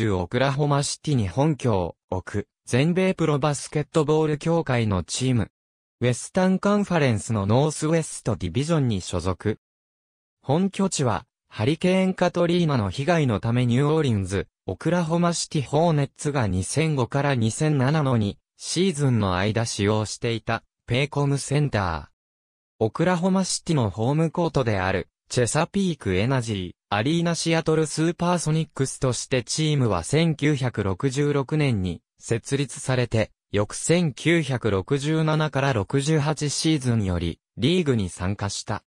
州オクラホマシティに本拠を置く、全米プロバスケットボール協会のチーム。ウェスタンカンファレンスのノースウェストディビジョンに所属。本拠地は、ハリケーンカトリーナの被害のためニューオーリンズ、オクラホマシティホーネッツが2005から2007の2シーズンの間使用していたペイコムセンター。オクラホマシティのホームコートであるチェサピークエナジー、アリーナシアトルスーパーソニックスとしてチームは1966年に設立されて、翌1967から68シーズンよりリーグに参加した。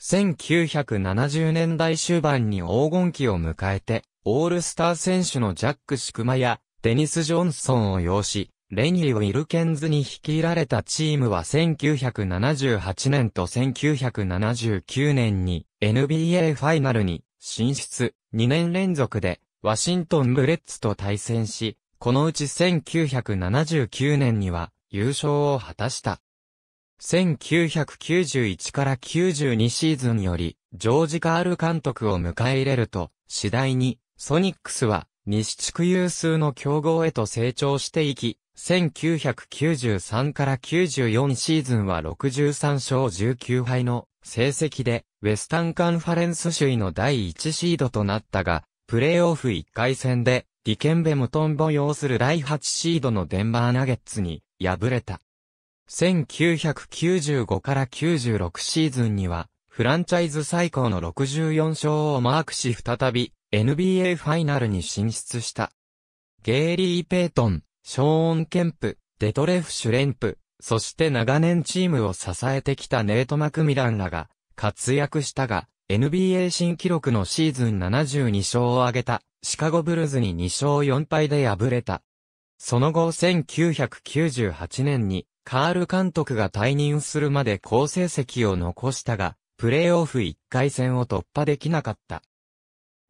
1970年代終盤に黄金期を迎えて、オールスター選手のジャック・シクマやデニス・ジョンソンを擁し、レニー・ウィルケンズに率いられたチームは1978年と1979年に NBA ファイナルに進出2年連続でワシントン・ブレッツと対戦し、このうち1979年には優勝を果たした。1991から92シーズンよりジョージ・カール監督を迎え入れると次第にソニックスは西地区有数の強豪へと成長していき、1993から94シーズンは63勝19敗の成績で、ウェスタンカンファレンス首位の第1シードとなったが、プレーオフ1回戦で、ディケンベムトンボ擁する第8シードのデンバーナゲッツに敗れた。1995から96シーズンには、フランチャイズ最高の64勝をマークし再び、NBA ファイナルに進出した。ゲーリー・ペイトン、ショーン・ケンプ、デトレフ・シュレンプ、そして長年チームを支えてきたネイト・マクミランらが活躍したが、NBA 新記録のシーズン72勝を挙げた、シカゴブルズに2勝4敗で敗れた。その後1998年に、カール監督が退任するまで好成績を残したが、プレーオフ1回戦を突破できなかった。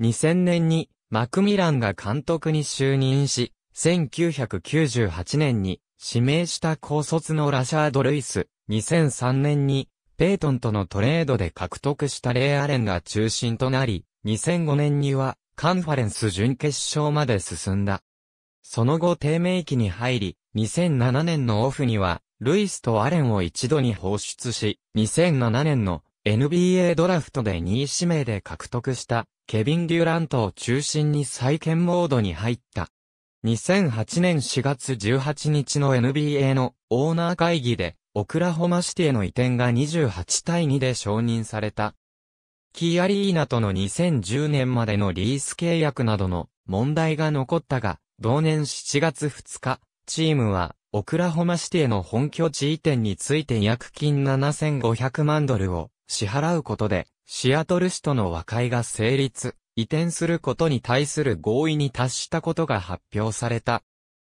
2000年にマクミランが監督に就任し、1998年に指名した高卒のラシャード・ルイス、2003年にペイトンとのトレードで獲得したレイ・アレンが中心となり、2005年にはカンファレンス準決勝まで進んだ。その後低迷期に入り、2007年のオフには、ルイスとアレンを一度に放出し、2007年の NBA ドラフトで2位指名で獲得したケビン・デュラントを中心に再建モードに入った。2008年4月18日の NBA のオーナー会議で、オクラホマシティへの移転が28対2で承認された。キーアリーナとの2010年までのリース契約などの問題が残ったが、同年7月2日、チームはオクラホマシティへの本拠地移転について約金7500万ドルを支払うことで、シアトル市との和解が成立、移転することに対する合意に達したことが発表された。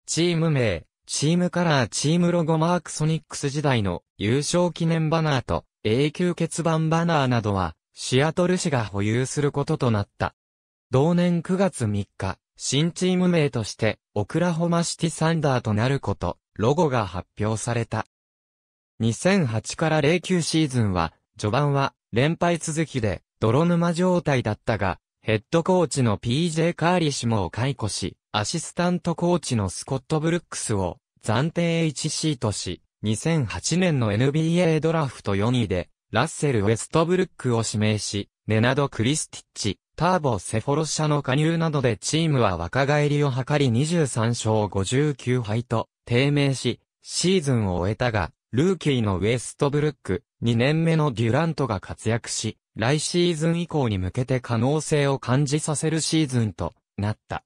チーム名、チームカラーチームロゴマークソニックス時代の優勝記念バナーと永久欠番バナーなどはシアトル市が保有することとなった。同年9月3日、新チーム名としてオクラホマシティサンダーとなること、ロゴが発表された。2008から09シーズンは序盤は連敗続きで泥沼状態だったが、ヘッドコーチの PJ カーリシモを解雇し、アシスタントコーチのスコット・ブルックスを暫定 HC とし、2008年の NBA ドラフト4位で、ラッセル・ウェストブルックを指名し、ネナド・クリスティッチ、ターボ・セフォロ社の加入などでチームは若返りを図り23勝59敗と低迷し、シーズンを終えたが、ルーキーのウェストブルック、2年目のデュラントが活躍し、来シーズン以降に向けて可能性を感じさせるシーズンとなった。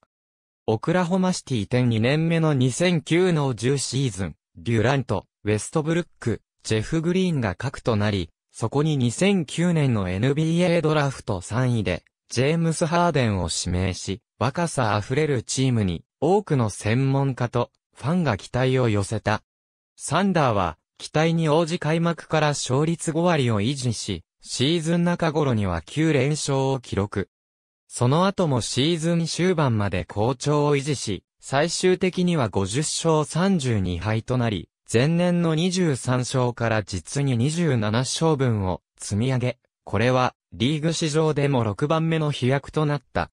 オクラホマシティ点2年目の2009の10シーズン、デュラント、ウェストブルック、ジェフ・グリーンが核となり、そこに2009年の NBA ドラフト3位で、ジェームス・ハーデンを指名し、若さあふれるチームに、多くの専門家と、ファンが期待を寄せた。サンダーは、期待に応じ開幕から勝率5割を維持し、シーズン中頃には9連勝を記録。その後もシーズン終盤まで好調を維持し、最終的には50勝32敗となり、前年の23勝から実に27勝分を積み上げ、これはリーグ史上でも6番目の飛躍となった。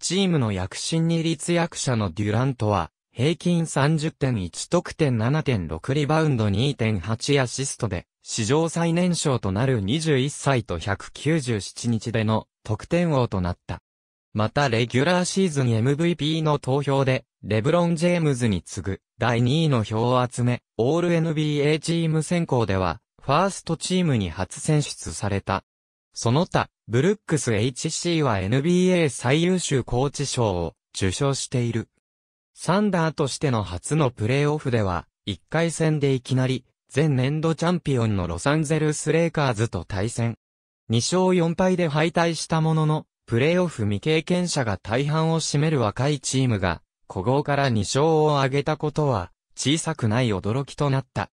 チームの躍進に立役者のデュラントは、平均30.1得点7.6リバウンド2.8アシストで、史上最年少となる21歳と197日での得点王となった。またレギュラーシーズン MVP の投票で、レブロン・ジェームズに次ぐ第2位の票を集め、オール NBA チーム選考では、ファーストチームに初選出された。その他、ブルックス HC は NBA 最優秀コーチ賞を受賞している。サンダーとしての初のプレーオフでは、1回戦でいきなり、前年度チャンピオンのロサンゼルスレイカーズと対戦。2勝4敗で敗退したものの、プレーオフ未経験者が大半を占める若いチームが、古豪から2勝を挙げたことは、小さくない驚きとなった。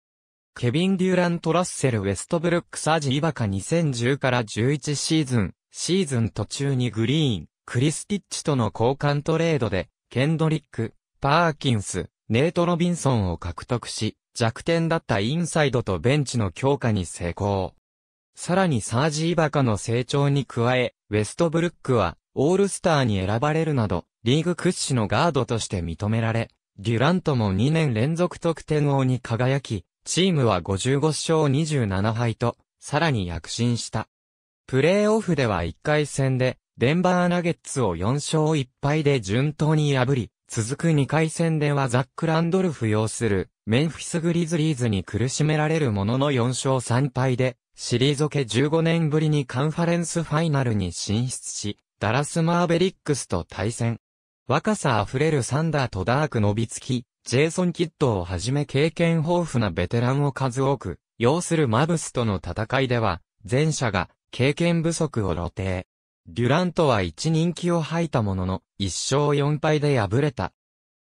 ケビン・デューラント・ラッセル・ウェストブルック・サージ・イバカ2010から11シーズン、シーズン途中にグリーン、クリスティッチとの交換トレードで、ケンドリック、パーキンス、ネート・ロビンソンを獲得し、弱点だったインサイドとベンチの強化に成功。さらにサージ・イバカの成長に加え、ウェストブルックは、オールスターに選ばれるなど、リーグ屈指のガードとして認められ、デュラントも2年連続得点王に輝き、チームは55勝27敗と、さらに躍進した。プレーオフでは1回戦で、デンバーナゲッツを4勝1敗で順当に破り、続く2回戦ではザック・ランドルフ擁するメンフィス・グリズリーズに苦しめられるものの4勝3敗で、シリーズ家15年ぶりにカンファレンスファイナルに進出し、ダラス・マーベリックスと対戦。若さあふれるサンダーとダーク・伸びつきジェイソン・キッドをはじめ経験豊富なベテランを数多く、要するマブスとの戦いでは、前者が経験不足を露呈。デュラントは一人気を吐いたものの、1勝4敗で敗れた。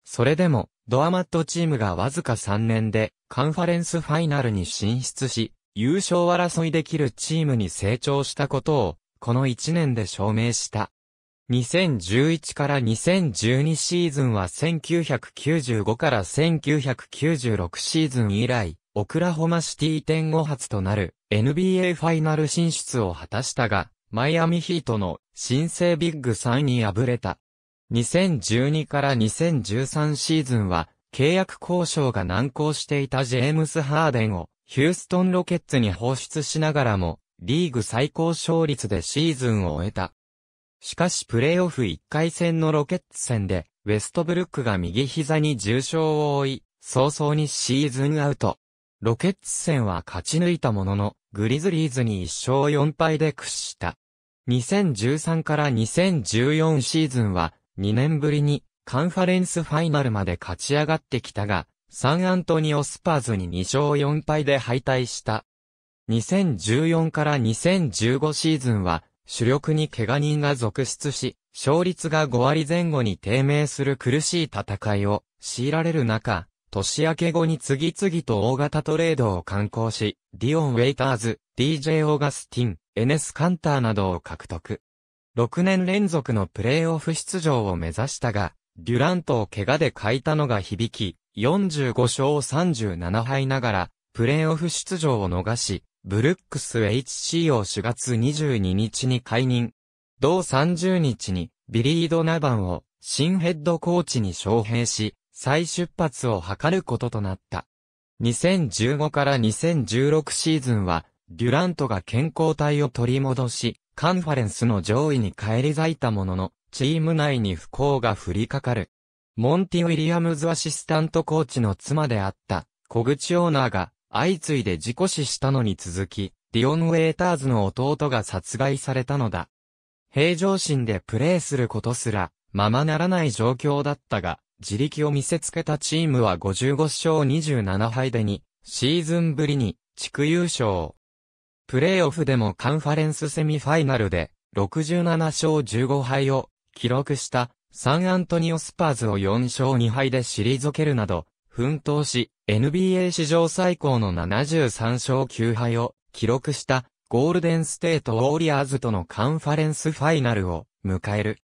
それでも、ドアマットチームがわずか3年で、カンファレンスファイナルに進出し、優勝争いできるチームに成長したことを、この1年で証明した。2011から2012シーズンは1995から1996シーズン以来、オクラホマシティ点5発となる NBA ファイナル進出を果たしたが、マイアミヒートの新生ビッグ3に敗れた。2012から2013シーズンは、契約交渉が難航していたジェームス・ハーデンをヒューストンロケッツに放出しながらも、リーグ最高勝率でシーズンを終えた。しかしプレイオフ1回戦のロケッツ戦で、ウェストブルックが右膝に重傷を負い、早々にシーズンアウト。ロケッツ戦は勝ち抜いたものの、グリズリーズに1勝4敗で屈した。2013から2014シーズンは、2年ぶりにカンファレンスファイナルまで勝ち上がってきたが、サンアントニオスパーズに2勝4敗で敗退した。2014から2015シーズンは、主力に怪我人が続出し、勝率が5割前後に低迷する苦しい戦いを強いられる中、年明け後に次々と大型トレードを観行し、ディオン・ウェイターズ、DJ・ オーガスティン、エネス・カンターなどを獲得。6年連続のプレーオフ出場を目指したが、デュラントを怪我で欠いたのが響き、45勝37敗ながら、プレーオフ出場を逃し、ブルックス HC を4月22日に解任。同30日に、ビリード・ナバンを、新ヘッドコーチに招聘し、再出発を図ることとなった。2015から2016シーズンは、デュラントが健康体を取り戻し、カンファレンスの上位に返り咲いたものの、チーム内に不幸が降りかかる。モンティ・ウィリアムズアシスタントコーチの妻であった、小口オーナーが、相次いで事故死したのに続き、ディオン・ウェイターズの弟が殺害されたのだ。平常心でプレーすることすら、ままならない状況だったが、自力を見せつけたチームは55勝27敗でに、シーズンぶりに地区優勝。プレイオフでもカンファレンスセミファイナルで67勝15敗を記録したサンアントニオスパーズを4勝2敗で退けるなど奮闘し NBA 史上最高の73勝9敗を記録したゴールデンステートウォーリアーズとのカンファレンスファイナルを迎える。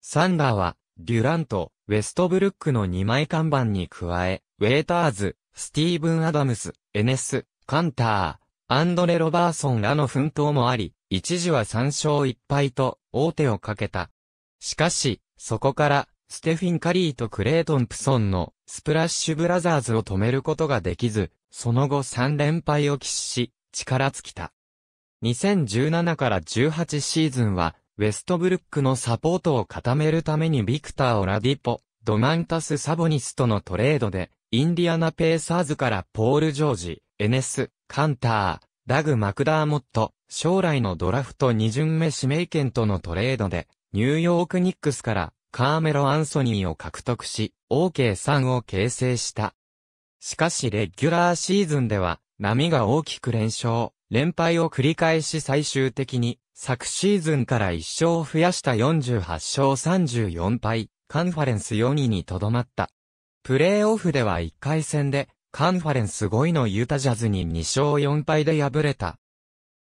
サンダーはデュラント、ウェストブルックの2枚看板に加え、ウェイターズ、スティーブン・アダムス、エネス、カンター、アンドレ・ロバーソンらの奮闘もあり、一時は3勝1敗と、大手をかけた。しかし、そこから、ステフィン・カリーとクレイトン・プソンの、スプラッシュ・ブラザーズを止めることができず、その後3連敗を喫し、力尽きた。2017から18シーズンは、ウェストブルックのサポートを固めるためにビクター・オラディポ、ドマンタス・サボニスとのトレードで、インディアナ・ペーサーズからポール・ジョージ、エネス、カンター、ダグ・マクダーモット、将来のドラフト2巡目指名権とのトレードで、ニューヨーク・ニックスからカーメロ・アンソニーを獲得し、OK3 を形成した。しかしレギュラーシーズンでは、波が大きく連勝、連敗を繰り返し最終的に、昨シーズンから1勝を増やした48勝34敗、カンファレンス4位にとどまった。プレーオフでは1回戦で、カンファレンス5位のユタジャズに2勝4敗で敗れた。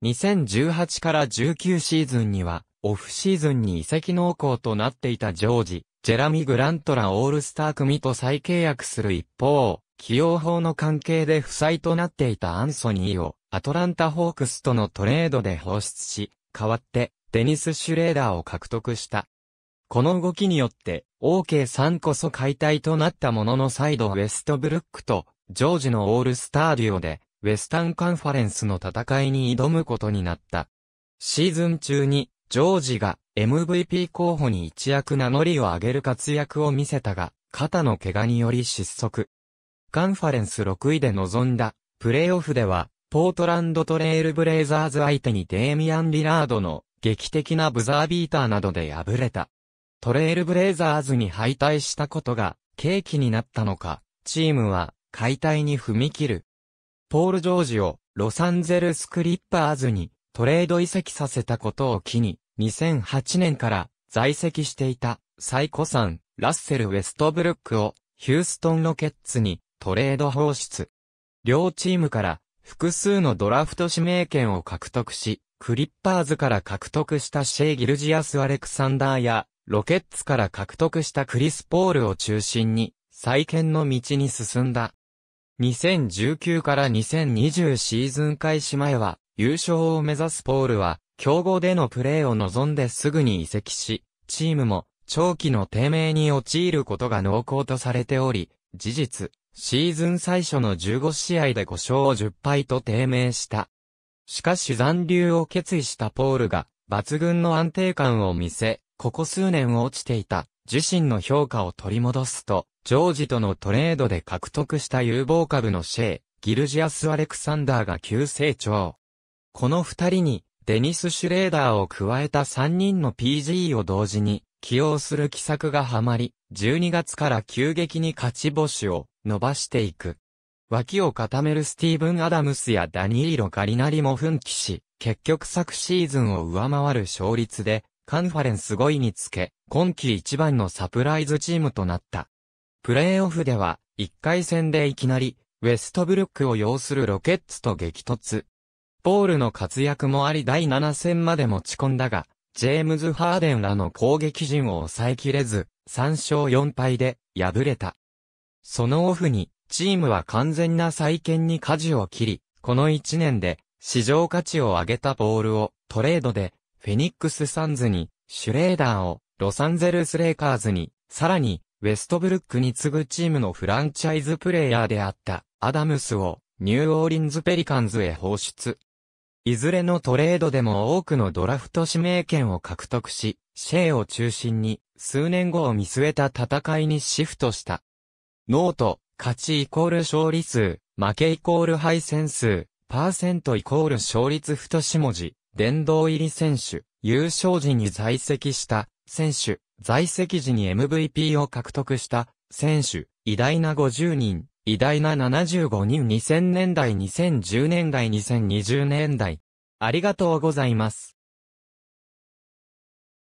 2018から19シーズンには、オフシーズンに移籍濃厚となっていたジョージ、ジェラミ・グラントらオールスター組と再契約する一方、起用法の関係で不採となっていたアンソニーをアトランタ・ホークスとのトレードで放出し、代わって、デニス・シュレーダーを獲得した。この動きによって、o k んこそ解体となったものの再度ウェストブルックと、ジョージのオールスターデュオで、ウェスタンカンファレンスの戦いに挑むことになった。シーズン中に、ジョージが MVP 候補に一躍名乗りを上げる活躍を見せたが、肩の怪我により失速。カンファレンス6位で臨んだ、プレイオフでは、ポートランドトレールブレイザーズ相手にデーミアン・リラードの劇的なブザービーターなどで敗れた。トレールブレイザーズに敗退したことが契機になったのか、チームは解体に踏み切る。ポール・ジョージをロサンゼルス・クリッパーズにトレード移籍させたことを機に、2008年から在籍していたサイコさん、ラッセル・ウェストブルックをヒューストン・ロケッツにトレード放出。両チームから複数のドラフト指名権を獲得し、クリッパーズから獲得したシェイ・ギルジアス・アレクサンダーや、ロケッツから獲得したクリス・ポールを中心に、再建の道に進んだ。2019から2020シーズン開始前は、優勝を目指すポールは、競合でのプレーを望んですぐに移籍し、チームも長期の低迷に陥ることが濃厚とされており、事実、シーズン最初の15試合で5勝10敗と低迷した。しかし残留を決意したポールが、抜群の安定感を見せ、ここ数年落ちていた、自身の評価を取り戻すと、ジョージとのトレードで獲得した有望株のシェイ、ギルジアス・アレクサンダーが急成長。この二人に、デニス・シュレーダーを加えた三人の PG を同時に、起用する奇策がはまり、12月から急激に勝ち星を伸ばしていく。脇を固めるスティーブン・アダムスやダニーロ・カリナリも奮起し、結局昨シーズンを上回る勝率で、カンファレンス5位につけ、今季一番のサプライズチームとなった。プレイオフでは、1回戦でいきなり、ウェストブルックを擁するロケッツと激突。ポールの活躍もあり第7戦まで持ち込んだが、ジェームズ・ハーデンらの攻撃陣を抑えきれず、3勝4敗で敗れた。そのオフに、チームは完全な再建に舵を切り、この1年で、市場価値を上げたボールを、トレードで、フェニックスサンズに、シュレーダーを、ロサンゼルスレイカーズに、さらに、ウェストブルックに次ぐチームのフランチャイズプレイヤーであった、アダムスを、ニューオーリンズペリカンズへ放出。いずれのトレードでも多くのドラフト指名権を獲得し、シェイを中心に、数年後を見据えた戦いにシフトした。ノート、勝ちイコール勝利数、負けイコール敗戦数、パーセントイコール勝率太し文字、殿堂入り選手、優勝時に在籍した選手、在籍時に MVP を獲得した選手、偉大な50人、偉大な75人2000年代2010年代2020年代。ありがとうございます。